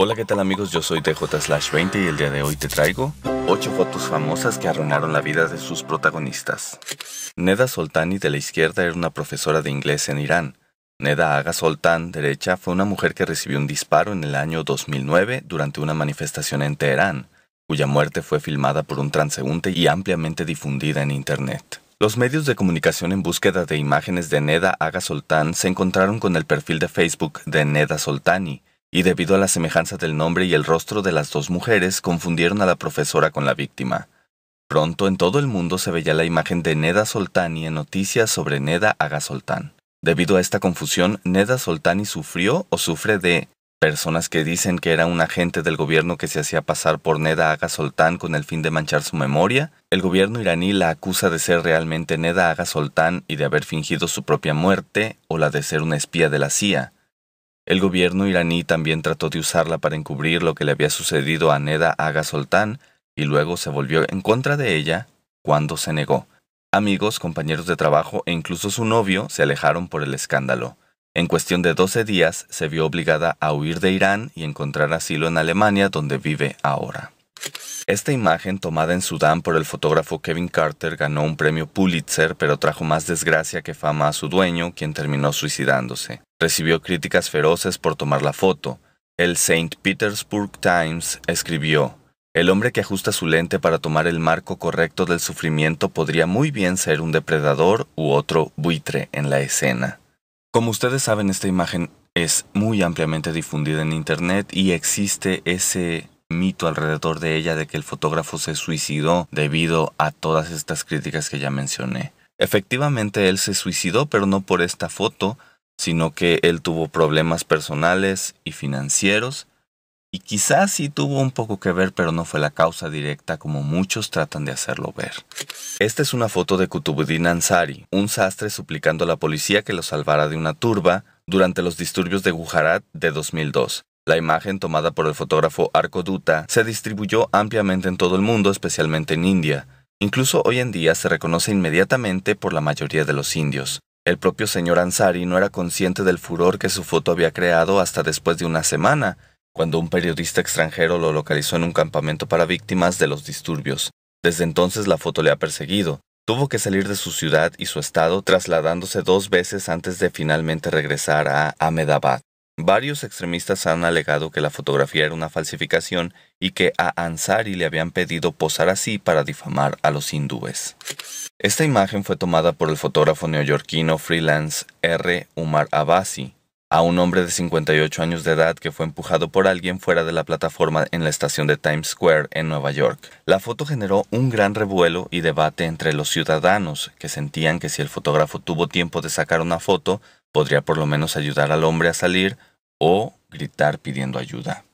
Hola, ¿qué tal amigos? Yo soy TJ/20 y el día de hoy te traigo ocho fotos famosas que arruinaron la vida de sus protagonistas. Neda Soltani de la izquierda era una profesora de inglés en Irán. Neda haga Soltan, derecha, fue una mujer que recibió un disparo en el año 2009 durante una manifestación en Teherán, cuya muerte fue filmada por un transeúnte y ampliamente difundida en Internet. Los medios de comunicación en búsqueda de imágenes de Neda haga Soltan se encontraron con el perfil de Facebook de Neda Soltani, y debido a la semejanza del nombre y el rostro de las dos mujeres confundieron a la profesora con la víctima. Pronto en todo el mundo se veía la imagen de Neda Soltani en noticias sobre Neda Aga Soltán. Debido a esta confusión, Neda Soltani sufrió o sufre de personas que dicen que era un agente del gobierno que se hacía pasar por Neda Aga Soltán con el fin de manchar su memoria. El gobierno iraní la acusa de ser realmente Neda Aga Soltán y de haber fingido su propia muerte o la de ser una espía de la CIA. El gobierno iraní también trató de usarla para encubrir lo que le había sucedido a Neda Aga Soltán y luego se volvió en contra de ella cuando se negó. Amigos, compañeros de trabajo e incluso su novio se alejaron por el escándalo. En cuestión de 12 días se vio obligada a huir de Irán y encontrar asilo en Alemania donde vive ahora. Esta imagen tomada en Sudán por el fotógrafo Kevin Carter ganó un premio Pulitzer, pero trajo más desgracia que fama a su dueño, quien terminó suicidándose. Recibió críticas feroces por tomar la foto. El St. Petersburg Times escribió, El hombre que ajusta su lente para tomar el marco correcto del sufrimiento podría muy bien ser un depredador u otro buitre en la escena. Como ustedes saben, esta imagen es muy ampliamente difundida en Internet y existe ese mito alrededor de ella de que el fotógrafo se suicidó debido a todas estas críticas que ya mencioné. Efectivamente, él se suicidó, pero no por esta foto, sino que él tuvo problemas personales y financieros, y quizás sí tuvo un poco que ver, pero no fue la causa directa como muchos tratan de hacerlo ver. Esta es una foto de Kutubuddin Ansari, un sastre suplicando a la policía que lo salvara de una turba durante los disturbios de Gujarat de 2002. La imagen tomada por el fotógrafo Arco Dutta se distribuyó ampliamente en todo el mundo, especialmente en India. Incluso hoy en día se reconoce inmediatamente por la mayoría de los indios. El propio señor Ansari no era consciente del furor que su foto había creado hasta después de una semana, cuando un periodista extranjero lo localizó en un campamento para víctimas de los disturbios. Desde entonces la foto le ha perseguido. Tuvo que salir de su ciudad y su estado trasladándose dos veces antes de finalmente regresar a Ahmedabad. Varios extremistas han alegado que la fotografía era una falsificación y que a Ansari le habían pedido posar así para difamar a los hindúes. Esta imagen fue tomada por el fotógrafo neoyorquino freelance R. Umar Abbasi, a un hombre de 58 años de edad que fue empujado por alguien fuera de la plataforma en la estación de Times Square en Nueva York. La foto generó un gran revuelo y debate entre los ciudadanos, que sentían que si el fotógrafo tuvo tiempo de sacar una foto, podría por lo menos ayudar al hombre a salir o gritar pidiendo ayuda.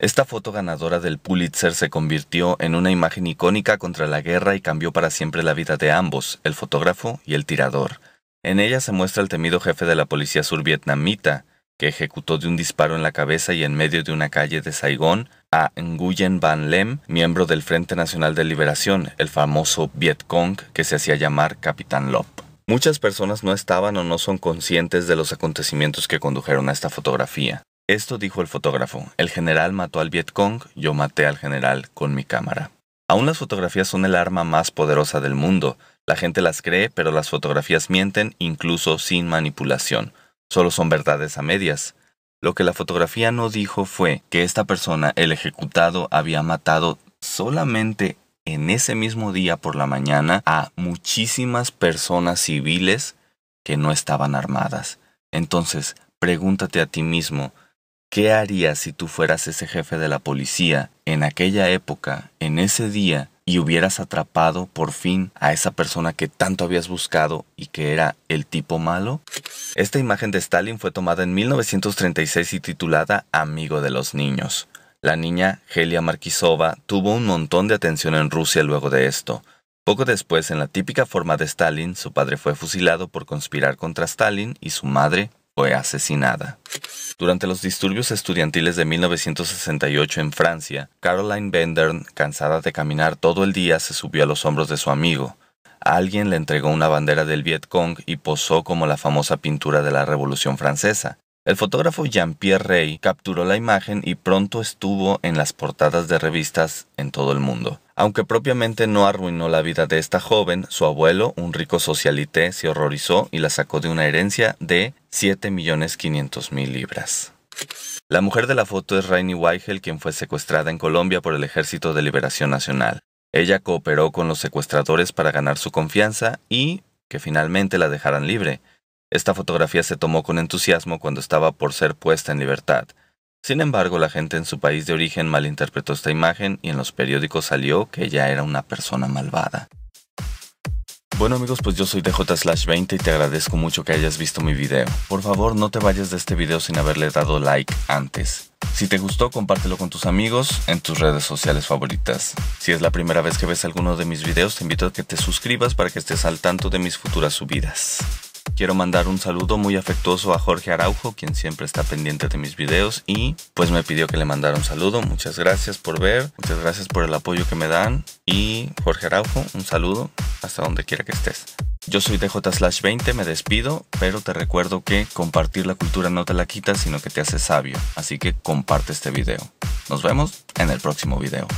Esta foto ganadora del Pulitzer se convirtió en una imagen icónica contra la guerra y cambió para siempre la vida de ambos, el fotógrafo y el tirador. En ella se muestra el temido jefe de la policía sur vietnamita, que ejecutó de un disparo en la cabeza y en medio de una calle de Saigón a Nguyen Van Lem, miembro del Frente Nacional de Liberación, el famoso Viet Cong, que se hacía llamar Capitán Lop. Muchas personas no estaban o no son conscientes de los acontecimientos que condujeron a esta fotografía. Esto dijo el fotógrafo, el general mató al Viet Cong, yo maté al general con mi cámara. Aún las fotografías son el arma más poderosa del mundo, la gente las cree, pero las fotografías mienten incluso sin manipulación. Solo son verdades a medias. Lo que la fotografía no dijo fue que esta persona, el ejecutado, había matado solamente en ese mismo día por la mañana a muchísimas personas civiles que no estaban armadas. Entonces, pregúntate a ti mismo, ¿qué harías si tú fueras ese jefe de la policía en aquella época, en ese día, y hubieras atrapado por fin a esa persona que tanto habías buscado y que era el tipo malo? Esta imagen de Stalin fue tomada en 1936 y titulada Amigo de los Niños. La niña Helia Markisova, tuvo un montón de atención en Rusia luego de esto. Poco después, en la típica forma de Stalin, su padre fue fusilado por conspirar contra Stalin y su madre fue asesinada. Durante los disturbios estudiantiles de 1968 en Francia, Caroline Bendern, cansada de caminar todo el día, se subió a los hombros de su amigo. alguien le entregó una bandera del Cong y posó como la famosa pintura de la Revolución Francesa. El fotógrafo Jean-Pierre Rey capturó la imagen y pronto estuvo en las portadas de revistas en todo el mundo. Aunque propiamente no arruinó la vida de esta joven, su abuelo, un rico socialité, se horrorizó y la sacó de una herencia de 7.500.000 libras. La mujer de la foto es Rainy Weigel, quien fue secuestrada en Colombia por el Ejército de Liberación Nacional. Ella cooperó con los secuestradores para ganar su confianza y que finalmente la dejaran libre. Esta fotografía se tomó con entusiasmo cuando estaba por ser puesta en libertad. Sin embargo, la gente en su país de origen malinterpretó esta imagen y en los periódicos salió que ella era una persona malvada. Bueno amigos, pues yo soy slash 20 y te agradezco mucho que hayas visto mi video. Por favor, no te vayas de este video sin haberle dado like antes. Si te gustó, compártelo con tus amigos en tus redes sociales favoritas. Si es la primera vez que ves alguno de mis videos, te invito a que te suscribas para que estés al tanto de mis futuras subidas. Quiero mandar un saludo muy afectuoso a Jorge Araujo, quien siempre está pendiente de mis videos y pues me pidió que le mandara un saludo. Muchas gracias por ver, muchas gracias por el apoyo que me dan y Jorge Araujo, un saludo hasta donde quiera que estés. Yo soy DJ/20, me despido, pero te recuerdo que compartir la cultura no te la quita, sino que te hace sabio, así que comparte este video. Nos vemos en el próximo video.